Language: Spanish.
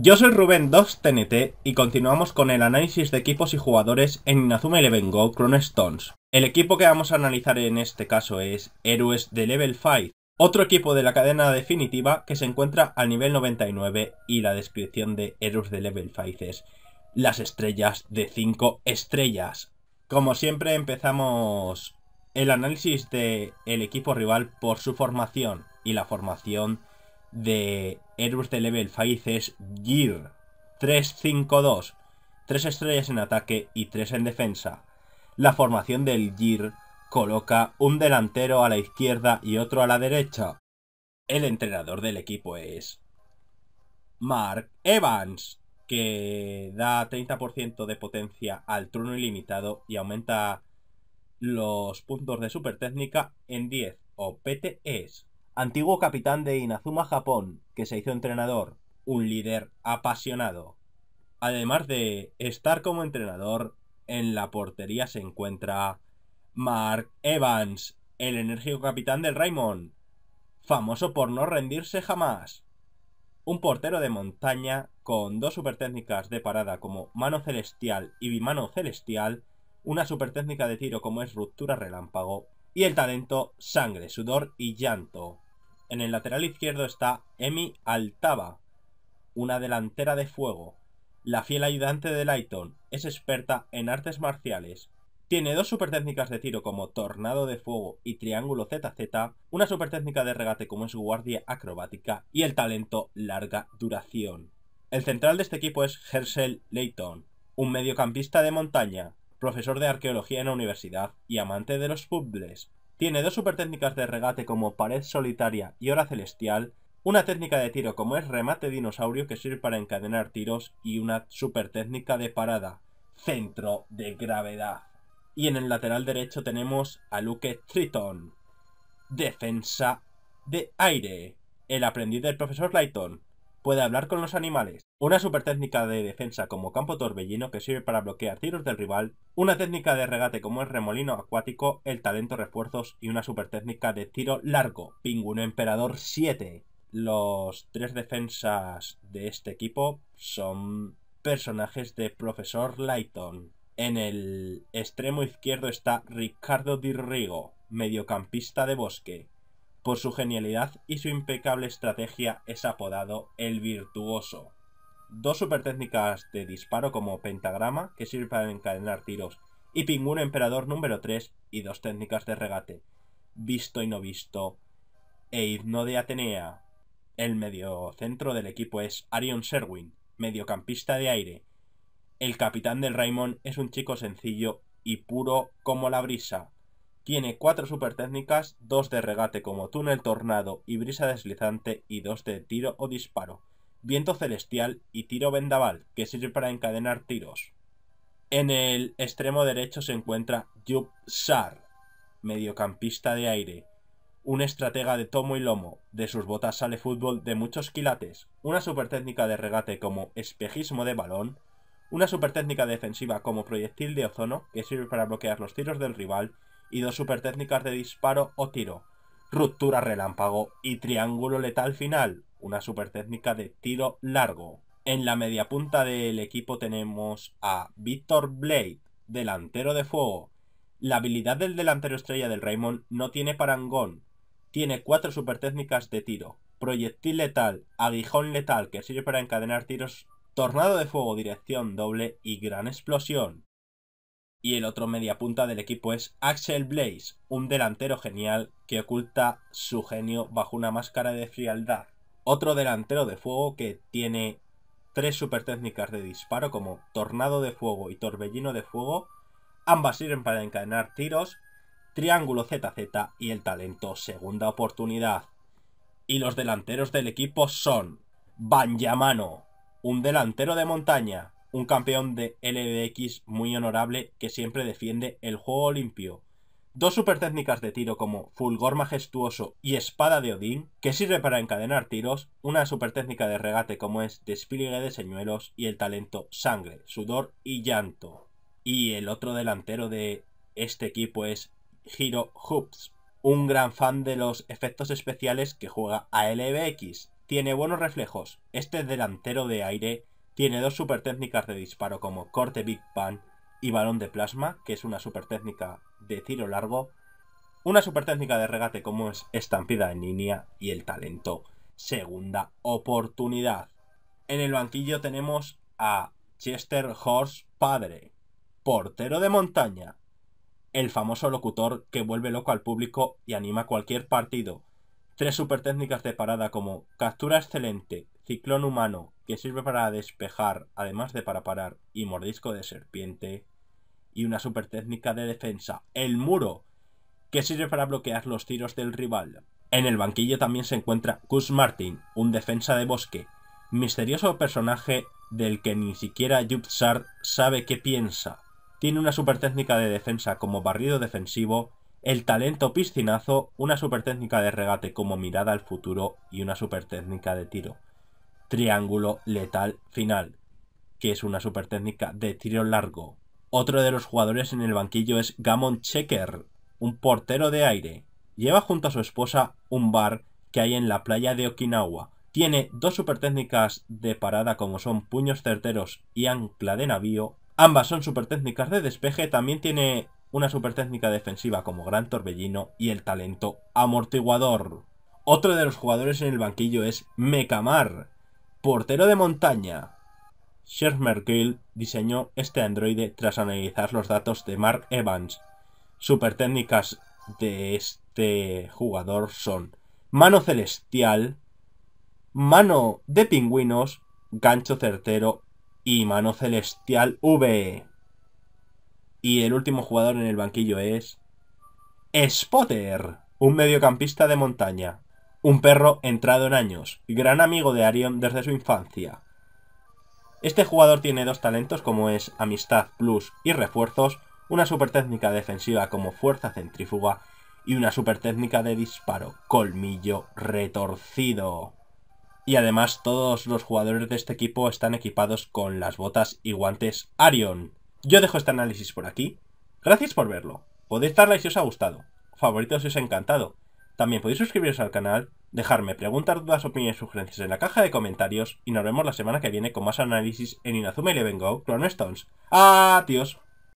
Yo soy Rubén 2TNT y continuamos con el análisis de equipos y jugadores en Inazuma Eleven Go Clone Stones. El equipo que vamos a analizar en este caso es Héroes de Level 5, otro equipo de la cadena definitiva que se encuentra al nivel 99 y la descripción de Héroes de Level 5 es las estrellas de 5 estrellas. Como siempre empezamos el análisis del el equipo rival por su formación y la formación de Heroes de level 5 es Gear 352. 3 estrellas en ataque y 3 en defensa. La formación del Gear coloca un delantero a la izquierda y otro a la derecha. El entrenador del equipo es Mark Evans, que da 30% de potencia al turno ilimitado y aumenta los puntos de super técnica en 10 o PTS Antiguo capitán de Inazuma Japón, que se hizo entrenador, un líder apasionado. Además de estar como entrenador, en la portería se encuentra Mark Evans, el enérgico capitán del Raymond, famoso por no rendirse jamás. Un portero de montaña con dos técnicas de parada como mano celestial y bimano celestial, una técnica de tiro como es ruptura relámpago y el talento sangre, sudor y llanto. En el lateral izquierdo está Emi Altava, una delantera de fuego. La fiel ayudante de Layton, es experta en artes marciales. Tiene dos técnicas de tiro como Tornado de Fuego y Triángulo ZZ, una técnica de regate como es Guardia Acrobática y el talento Larga Duración. El central de este equipo es Hershel Leighton, un mediocampista de montaña, profesor de arqueología en la universidad y amante de los puzzles. Tiene dos super técnicas de regate como pared solitaria y hora celestial, una técnica de tiro como es remate dinosaurio que sirve para encadenar tiros y una super técnica de parada, centro de gravedad. Y en el lateral derecho tenemos a Luke Triton, defensa de aire, el aprendiz del profesor Lighton. Puede hablar con los animales. Una super técnica de defensa como campo torbellino que sirve para bloquear tiros del rival. Una técnica de regate como el remolino acuático, el talento refuerzos y una super técnica de tiro largo. Pingüino Emperador 7. Los tres defensas de este equipo son personajes de Profesor Lighton. En el extremo izquierdo está Ricardo Dirrigo, mediocampista de bosque. Por su genialidad y su impecable estrategia es apodado el virtuoso. Dos super técnicas de disparo como pentagrama, que sirve para encadenar tiros, y pingüino emperador número 3, y dos técnicas de regate, visto y no visto, e no de Atenea. El mediocentro del equipo es Arion Serwin, mediocampista de aire. El capitán del Raymond es un chico sencillo y puro como la brisa, tiene cuatro super técnicas, dos de regate como túnel tornado y brisa deslizante y dos de tiro o disparo, viento celestial y tiro vendaval, que sirve para encadenar tiros. En el extremo derecho se encuentra Yub Sar, mediocampista de aire, un estratega de tomo y lomo, de sus botas sale fútbol de muchos quilates, una super técnica de regate como espejismo de balón, una super técnica defensiva como proyectil de ozono, que sirve para bloquear los tiros del rival, y dos super técnicas de disparo o tiro, ruptura relámpago y triángulo letal final, una super técnica de tiro largo. En la media punta del equipo tenemos a Victor Blade, delantero de fuego. La habilidad del delantero estrella del Raymond no tiene parangón, tiene cuatro super técnicas de tiro, proyectil letal, aguijón letal que sirve para encadenar tiros, tornado de fuego dirección doble y gran explosión y el otro media punta del equipo es Axel Blaze, un delantero genial que oculta su genio bajo una máscara de frialdad. Otro delantero de fuego que tiene tres super técnicas de disparo como tornado de fuego y torbellino de fuego, ambas sirven para encadenar tiros, triángulo ZZ y el talento segunda oportunidad. Y los delanteros del equipo son Banjamano, un delantero de montaña, un campeón de LBX muy honorable que siempre defiende el juego limpio. Dos super técnicas de tiro como Fulgor Majestuoso y Espada de Odín, que sirve para encadenar tiros, una super técnica de regate como es Despliegue de Señuelos y el talento Sangre, Sudor y Llanto. Y el otro delantero de este equipo es Hiro Hoops, un gran fan de los efectos especiales que juega a LBX. Tiene buenos reflejos. Este delantero de aire tiene dos super técnicas de disparo como corte Big Bang y balón de plasma, que es una super técnica de tiro largo, una super técnica de regate como es estampida en línea y el talento segunda oportunidad. En el banquillo tenemos a Chester Horse padre, portero de montaña, el famoso locutor que vuelve loco al público y anima cualquier partido. Tres super técnicas de parada como captura excelente, Ciclón humano, que sirve para despejar, además de para parar, y mordisco de serpiente. Y una super técnica de defensa, el muro, que sirve para bloquear los tiros del rival. En el banquillo también se encuentra Gus Martin, un defensa de bosque, misterioso personaje del que ni siquiera Yubsar sabe qué piensa. Tiene una super técnica de defensa como barrido defensivo, el talento piscinazo, una super técnica de regate como mirada al futuro y una super técnica de tiro. Triángulo Letal Final, que es una super técnica de tiro largo. Otro de los jugadores en el banquillo es Gamon Checker, un portero de aire. Lleva junto a su esposa un bar que hay en la playa de Okinawa. Tiene dos super técnicas de parada como son puños certeros y ancla de navío. Ambas son super técnicas de despeje. También tiene una super técnica defensiva como gran torbellino y el talento amortiguador. Otro de los jugadores en el banquillo es Mecamar, Portero de montaña. Merkill diseñó este androide tras analizar los datos de Mark Evans. Super técnicas de este jugador son mano celestial, mano de pingüinos, gancho certero y mano celestial V. Y el último jugador en el banquillo es Spotter, un mediocampista de montaña un perro entrado en años, gran amigo de Arion desde su infancia. Este jugador tiene dos talentos como es Amistad Plus y Refuerzos, una super técnica defensiva como Fuerza Centrífuga y una super técnica de disparo, Colmillo Retorcido. Y además todos los jugadores de este equipo están equipados con las botas y guantes Arion. Yo dejo este análisis por aquí. Gracias por verlo. Podéis darle si os ha gustado. Favoritos si os ha encantado. También podéis suscribiros al canal, dejarme preguntas, dudas, opiniones y sugerencias en la caja de comentarios y nos vemos la semana que viene con más análisis en Inazuma Eleven Go Clone Stones. ¡Adiós!